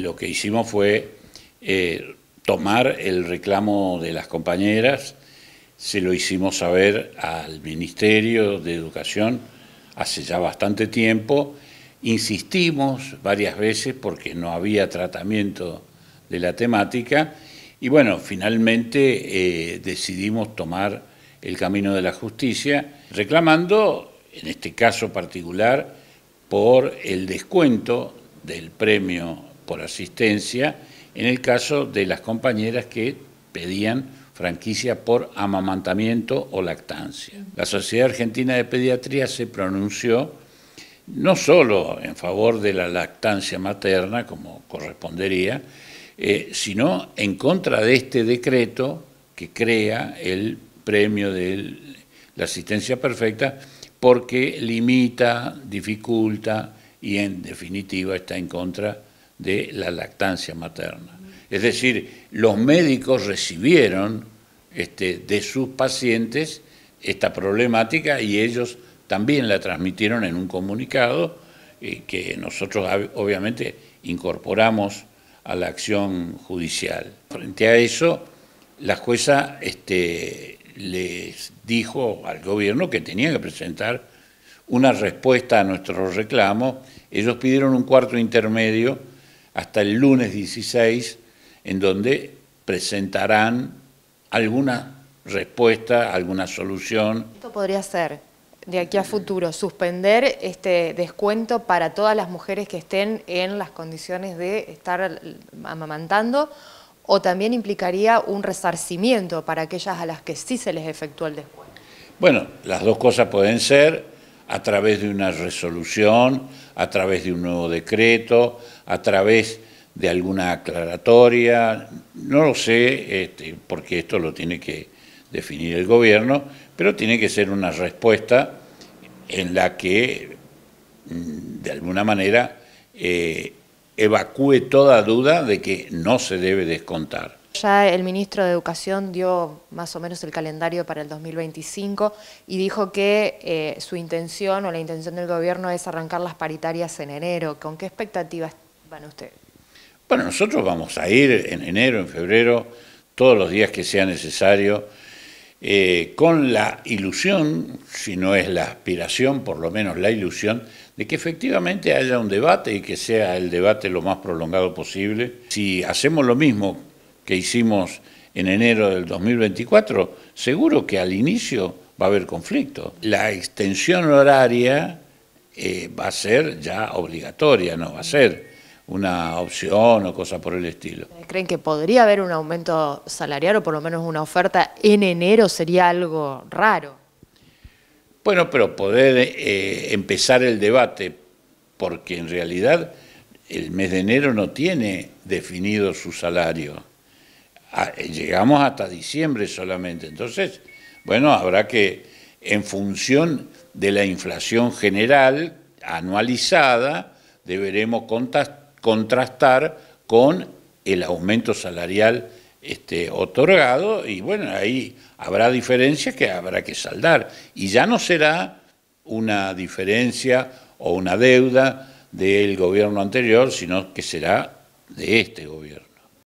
Lo que hicimos fue eh, tomar el reclamo de las compañeras, se lo hicimos saber al Ministerio de Educación hace ya bastante tiempo, insistimos varias veces porque no había tratamiento de la temática y bueno, finalmente eh, decidimos tomar el camino de la justicia reclamando, en este caso particular, por el descuento del premio por asistencia en el caso de las compañeras que pedían franquicia por amamantamiento o lactancia. La Sociedad Argentina de Pediatría se pronunció no solo en favor de la lactancia materna, como correspondería, eh, sino en contra de este decreto que crea el premio de la asistencia perfecta porque limita, dificulta y en definitiva está en contra de la lactancia materna. Es decir, los médicos recibieron este, de sus pacientes esta problemática y ellos también la transmitieron en un comunicado eh, que nosotros obviamente incorporamos a la acción judicial. Frente a eso, la jueza este, les dijo al gobierno que tenía que presentar una respuesta a nuestro reclamo, Ellos pidieron un cuarto intermedio hasta el lunes 16, en donde presentarán alguna respuesta, alguna solución. Esto podría ser de aquí a futuro, suspender este descuento para todas las mujeres que estén en las condiciones de estar amamantando o también implicaría un resarcimiento para aquellas a las que sí se les efectuó el descuento. Bueno, las dos cosas pueden ser, a través de una resolución, a través de un nuevo decreto, a través de alguna aclaratoria, no lo sé, este, porque esto lo tiene que definir el gobierno, pero tiene que ser una respuesta en la que, mm, de alguna manera, eh, evacúe toda duda de que no se debe descontar. Ya el ministro de Educación dio más o menos el calendario para el 2025 y dijo que eh, su intención o la intención del gobierno es arrancar las paritarias en enero. ¿Con qué expectativas van ustedes? Bueno, nosotros vamos a ir en enero, en febrero, todos los días que sea necesario, eh, con la ilusión, si no es la aspiración, por lo menos la ilusión, de que efectivamente haya un debate y que sea el debate lo más prolongado posible. Si hacemos lo mismo que hicimos en enero del 2024, seguro que al inicio va a haber conflicto. La extensión horaria eh, va a ser ya obligatoria, no va a ser una opción o cosa por el estilo. ¿Creen que podría haber un aumento salarial o por lo menos una oferta en enero sería algo raro? Bueno, pero poder eh, empezar el debate, porque en realidad el mes de enero no tiene definido su salario llegamos hasta diciembre solamente. Entonces, bueno, habrá que, en función de la inflación general anualizada, deberemos contrastar con el aumento salarial este, otorgado y bueno, ahí habrá diferencias que habrá que saldar. Y ya no será una diferencia o una deuda del gobierno anterior, sino que será de este gobierno.